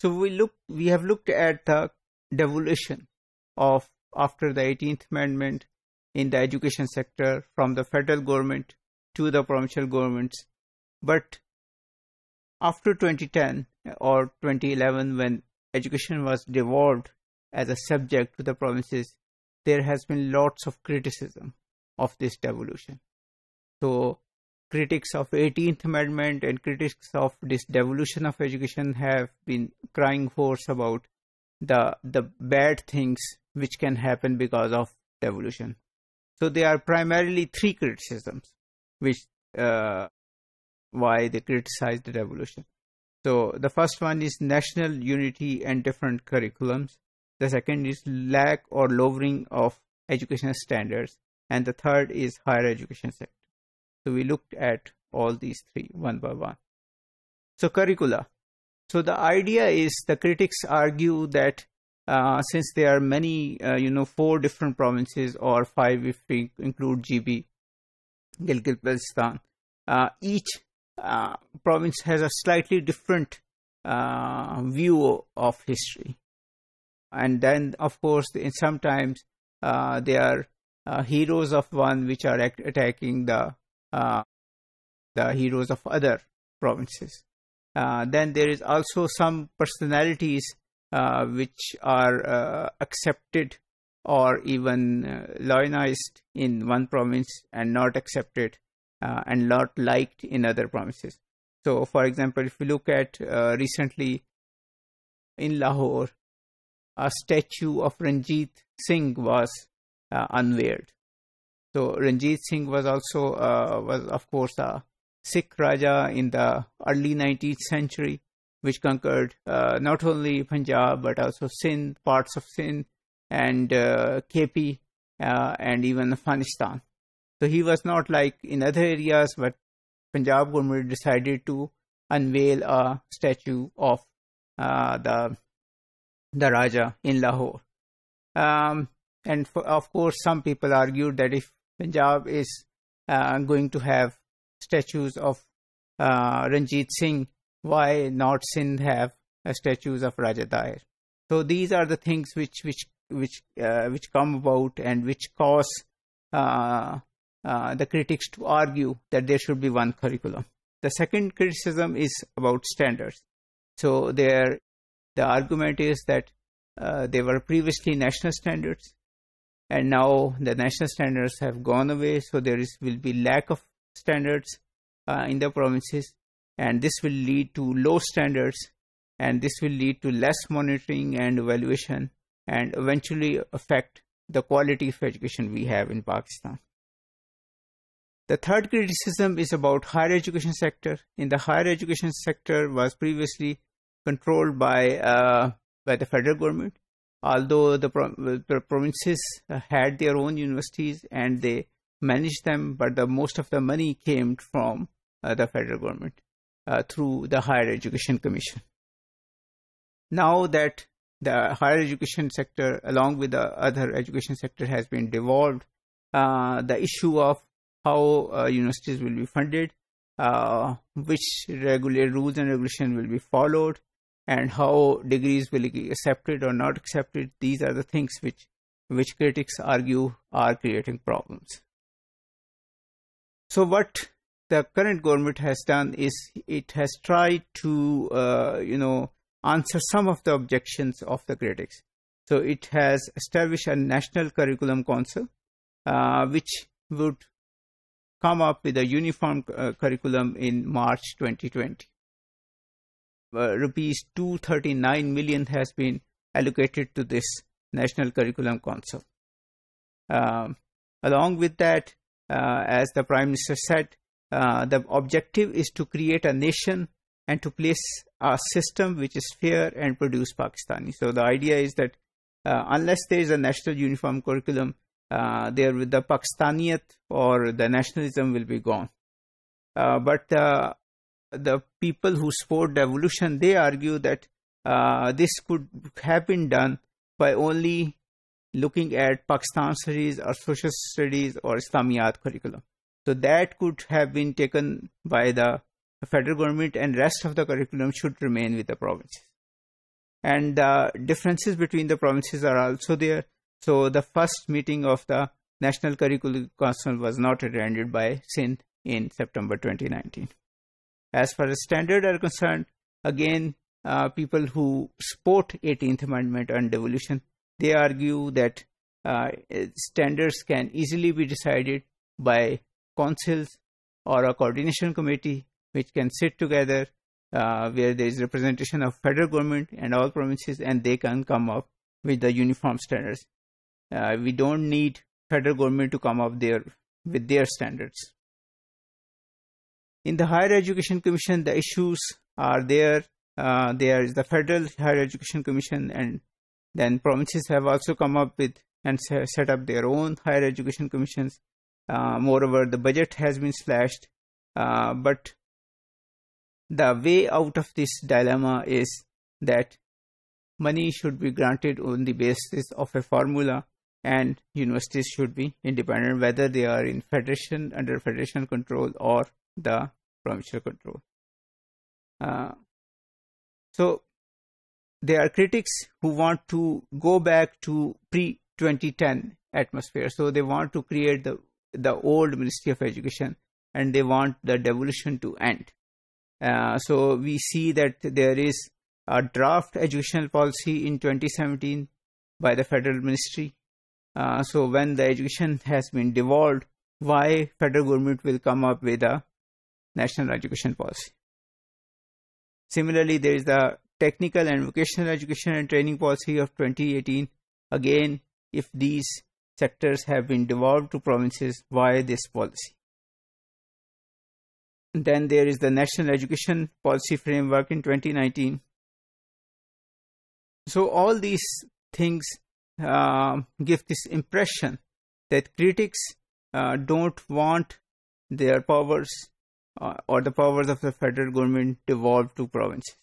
So we look we have looked at the devolution of after the 18th amendment in the education sector from the federal government to the provincial governments but after 2010 or 2011 when education was devolved as a subject to the provinces there has been lots of criticism of this devolution so critics of 18th amendment and critics of this devolution of education have been crying force about the the bad things which can happen because of devolution so there are primarily three criticisms which uh, why they criticize the devolution so the first one is national unity and different curriculums the second is lack or lowering of educational standards and the third is higher education sector so we looked at all these three one by one. So curricula. So the idea is the critics argue that uh, since there are many, uh, you know, four different provinces or five if we include GB, Gilgit Baltistan, uh, each uh, province has a slightly different uh, view of history. And then, of course, sometimes uh, they are heroes of one which are attacking the uh, the heroes of other provinces. Uh, then there is also some personalities uh, which are uh, accepted or even uh, lionized in one province and not accepted and not liked in other provinces. So, for example, if you look at recently in Lahore, a statue of Ranjit Singh was unveiled so Ranjit Singh was also uh, was of course a Sikh Raja in the early 19th century, which conquered uh, not only Punjab but also Sindh, parts of Sindh, and uh, KP, uh, and even Afghanistan. So he was not like in other areas, but Punjab government decided to unveil a statue of uh, the the Raja in Lahore. Um, and for, of course, some people argued that if Punjab is uh, going to have statues of uh, Ranjit Singh, why not Sindh have uh, statues of Raja Dair? So these are the things which which which uh, which come about and which cause uh, uh, the critics to argue that there should be one curriculum. The second criticism is about standards. So there, the argument is that uh, there were previously national standards, and now the national standards have gone away so there is will be lack of standards uh, in the provinces and this will lead to low standards and this will lead to less monitoring and evaluation and eventually affect the quality of education we have in pakistan the third criticism is about higher education sector in the higher education sector was previously controlled by uh, by the federal government although the, the provinces had their own universities and they managed them, but the most of the money came from uh, the federal government uh, through the Higher Education Commission. Now that the higher education sector, along with the other education sector, has been devolved, uh, the issue of how uh, universities will be funded, uh, which regular rules and regulations will be followed, and how degrees will be accepted or not accepted these are the things which which critics argue are creating problems so what the current government has done is it has tried to uh, you know answer some of the objections of the critics so it has established a national curriculum council uh, which would come up with a uniform uh, curriculum in march 2020 uh, rupees 239 million has been allocated to this national curriculum council. Um, along with that, uh, as the prime minister said, uh, the objective is to create a nation and to place a system which is fair and produce Pakistani. So the idea is that uh, unless there is a national uniform curriculum, uh, there the Pakistaniyat or the nationalism will be gone. Uh, but uh, the people who support the evolution, they argue that uh, this could have been done by only looking at Pakistan studies or social studies or Islamiyat curriculum. So that could have been taken by the federal government and rest of the curriculum should remain with the provinces. And the differences between the provinces are also there. So the first meeting of the National Curriculum Council was not attended by Sindh in September 2019. As far as standard are concerned, again, uh, people who support 18th Amendment and devolution, they argue that uh, standards can easily be decided by councils or a coordination committee which can sit together uh, where there is representation of federal government and all provinces and they can come up with the uniform standards. Uh, we don't need federal government to come up there with their standards. In the Higher Education Commission, the issues are there. Uh, there is the Federal Higher Education Commission, and then provinces have also come up with and set up their own higher education commissions. Uh, moreover, the budget has been slashed, uh, but the way out of this dilemma is that money should be granted on the basis of a formula and universities should be independent whether they are in federation under federation control or the parameter control. Uh, so there are critics who want to go back to pre-2010 atmosphere. So they want to create the, the old Ministry of Education and they want the devolution to end. Uh, so we see that there is a draft educational policy in 2017 by the federal ministry. Uh, so when the education has been devolved, why federal government will come up with a national education policy. Similarly, there is the technical and vocational education and training policy of 2018. Again, if these sectors have been devolved to provinces via this policy. then there is the National Education Policy Framework in 2019. So, all these things uh, give this impression that critics uh, don't want their powers uh, or the powers of the federal government devolved to provinces.